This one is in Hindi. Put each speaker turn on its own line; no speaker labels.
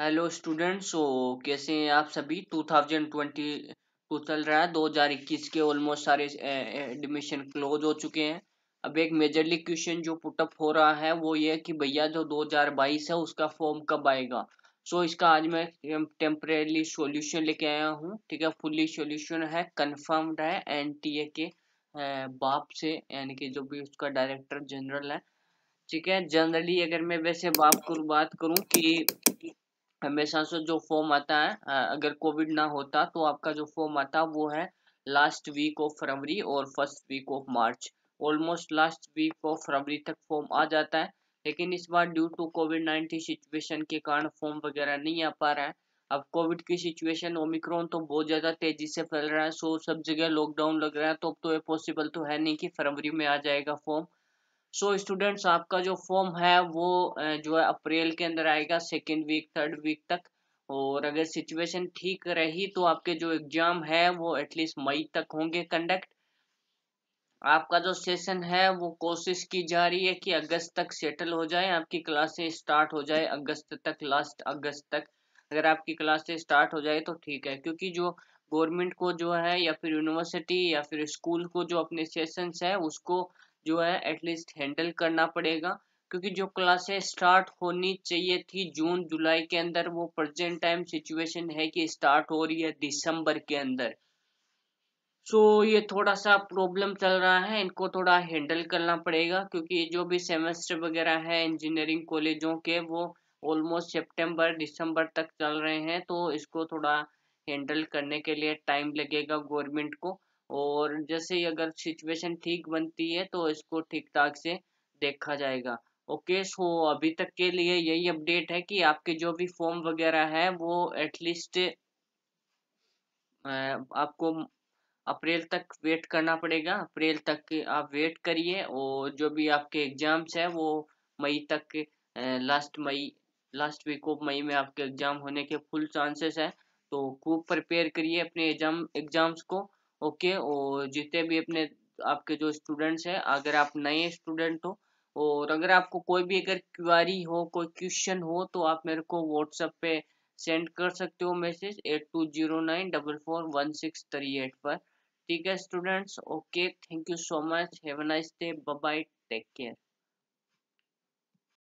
हेलो स्टूडेंट्स सो कैसे हैं आप सभी 2020 टू तो चल रहा है 2021 के ऑलमोस्ट सारे एडमिशन क्लोज हो चुके हैं अब एक मेजरली क्वेश्चन जो पुटअप हो रहा है वो ये कि भैया जो 2022 है उसका फॉर्म कब आएगा सो so, इसका आज मैं टेम्परेली सॉल्यूशन लेके आया हूँ ठीक है फुल्ली सॉल्यूशन है कन्फर्म्ड है ए के बाप से यानी कि जो भी उसका डायरेक्टर जनरल है ठीक है जनरली अगर मैं वैसे बाप को बात करूँ कि हमेशा से जो फॉर्म आता है अगर कोविड ना होता तो आपका जो फॉर्म आता वो है लास्ट वीक ऑफ फरवरी और first week of March almost last week of February तक फॉर्म आ जाता है लेकिन इस बार due to covid nineteen situation के कारण फॉर्म वगैरह नहीं आ पा रहा है अब कोविड की सिचुएशन ओमिक्रॉन तो बहुत ज़्यादा तेजी से फैल रहा है सो सब जगह लॉकडाउन लग रहा है तो अब तो ये पॉसिबल तो है नहीं कि फरवरी में आ जाएगा फॉर्म सो so, स्टूडेंट्स आपका जो फॉर्म है वो जो है अप्रैल के अंदर आएगा सेकेंड वीक थर्ड वीक तक और अगर सिचुएशन ठीक रही तो आपके जो एग्जाम है वो एटलीस्ट मई तक होंगे कंडक्ट आपका जो सेशन है वो कोशिश की जा रही है कि अगस्त तक सेटल हो जाए आपकी क्लासेस स्टार्ट हो जाए अगस्त तक लास्ट अगस्त तक अगर आपकी क्लासेस स्टार्ट हो जाए तो ठीक है क्योंकि जो गवर्नमेंट को जो है या फिर यूनिवर्सिटी या फिर स्कूल को जो अपने सेशंस है उसको जो है एटलीस्ट हैंडल करना पड़ेगा क्योंकि जो क्लासे स्टार्ट होनी चाहिए थी जून जुलाई के अंदर वो प्रेजेंट टाइम सिचुएशन है कि स्टार्ट हो रही है दिसंबर के अंदर सो so, ये थोड़ा सा प्रॉब्लम चल रहा है इनको थोड़ा हैंडल करना पड़ेगा क्योंकि जो भी सेमेस्टर वगैरह है इंजीनियरिंग कॉलेजों के वो ऑलमोस्ट सितंबर दिसंबर तक चल रहे हैं तो इसको थोड़ा हैंडल करने के लिए टाइम लगेगा गवर्नमेंट को और जैसे ही अगर सिचुएशन ठीक बनती है तो इसको ठीक ठाक से देखा जाएगा ओके सो अभी तक के लिए यही अपडेट है कि आपके जो भी फॉर्म वगैरह है वो एटलीस्ट आपको अप्रैल तक वेट करना पड़ेगा अप्रैल तक आप वेट करिए और जो भी आपके एग्जाम्स है वो मई तक last May last week of May में आपके एग्जाम होने के फुल चांसेस हैं तो खूब प्रिपेयर करिए अपने एग्जाम एग्जाम्स को ओके और जितने भी अपने आपके जो स्टूडेंट्स हैं अगर आप नए स्टूडेंट हो और अगर आपको कोई भी अगर क्वारी हो कोई क्वेश्चन हो तो आप मेरे को व्हाट्सएप पे सेंड कर सकते हो message eight two zero nine double four one six three eight पर ठीक है students okay thank you so much have a nice day bye take care